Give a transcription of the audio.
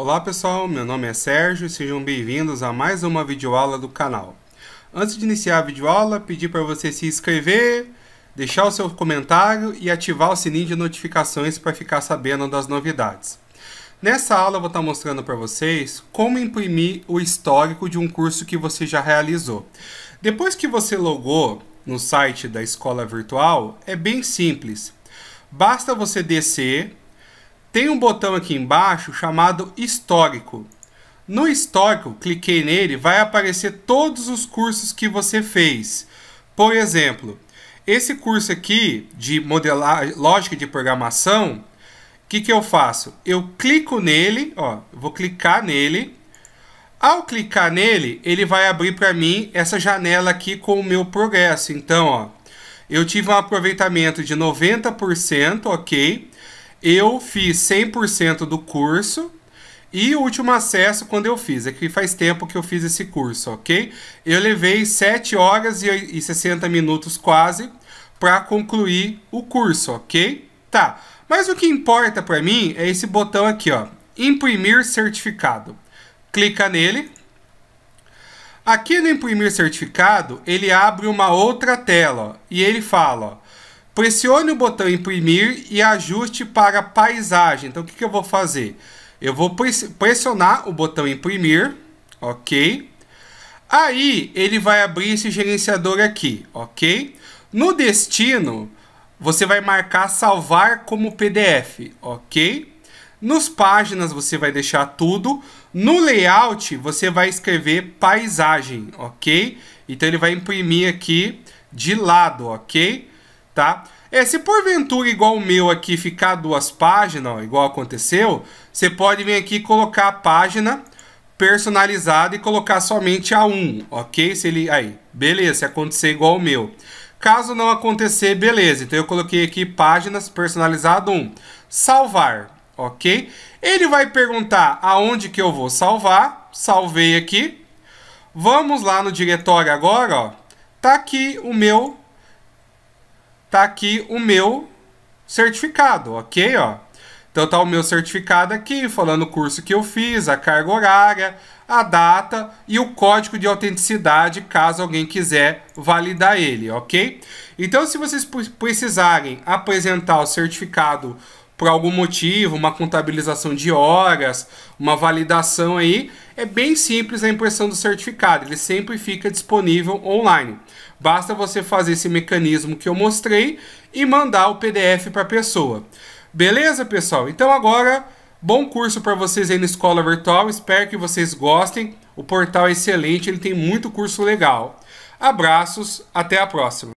Olá pessoal, meu nome é Sérgio e sejam bem-vindos a mais uma videoaula do canal. Antes de iniciar a videoaula, pedi para você se inscrever, deixar o seu comentário e ativar o sininho de notificações para ficar sabendo das novidades. Nessa aula eu vou estar tá mostrando para vocês como imprimir o histórico de um curso que você já realizou. Depois que você logou no site da escola virtual, é bem simples. Basta você descer tem um botão aqui embaixo chamado Histórico. No Histórico, cliquei nele, vai aparecer todos os cursos que você fez. Por exemplo, esse curso aqui de modelagem, lógica de programação, o que, que eu faço? Eu clico nele, ó, vou clicar nele. Ao clicar nele, ele vai abrir para mim essa janela aqui com o meu progresso. Então, ó, eu tive um aproveitamento de 90%, ok? Eu fiz 100% do curso. E o último acesso, quando eu fiz, é que faz tempo que eu fiz esse curso, ok? Eu levei 7 horas e 60 minutos quase para concluir o curso, ok? Tá, mas o que importa para mim é esse botão aqui, ó, imprimir certificado. Clica nele. Aqui no imprimir certificado, ele abre uma outra tela ó, e ele fala, ó, Pressione o botão imprimir e ajuste para paisagem. Então, o que, que eu vou fazer? Eu vou pressionar o botão imprimir, ok? Aí, ele vai abrir esse gerenciador aqui, ok? No destino, você vai marcar salvar como PDF, ok? Nos páginas, você vai deixar tudo. No layout, você vai escrever paisagem, ok? Então, ele vai imprimir aqui de lado, ok? tá? É, se porventura, igual o meu aqui, ficar duas páginas, ó, igual aconteceu, você pode vir aqui e colocar a página personalizada e colocar somente a 1, ok? Se ele, aí, beleza, se acontecer igual o meu. Caso não acontecer, beleza. Então eu coloquei aqui páginas personalizado 1. Salvar, ok? Ele vai perguntar aonde que eu vou salvar. Salvei aqui. Vamos lá no diretório agora, ó. Tá aqui o meu tá aqui o meu certificado, ok? Ó. Então tá o meu certificado aqui, falando o curso que eu fiz, a carga horária, a data e o código de autenticidade, caso alguém quiser validar ele, ok? Então, se vocês precisarem apresentar o certificado por algum motivo, uma contabilização de horas, uma validação aí, é bem simples a impressão do certificado, ele sempre fica disponível online. Basta você fazer esse mecanismo que eu mostrei e mandar o PDF para a pessoa. Beleza, pessoal? Então agora, bom curso para vocês aí na Escola Virtual, espero que vocês gostem. O portal é excelente, ele tem muito curso legal. Abraços, até a próxima!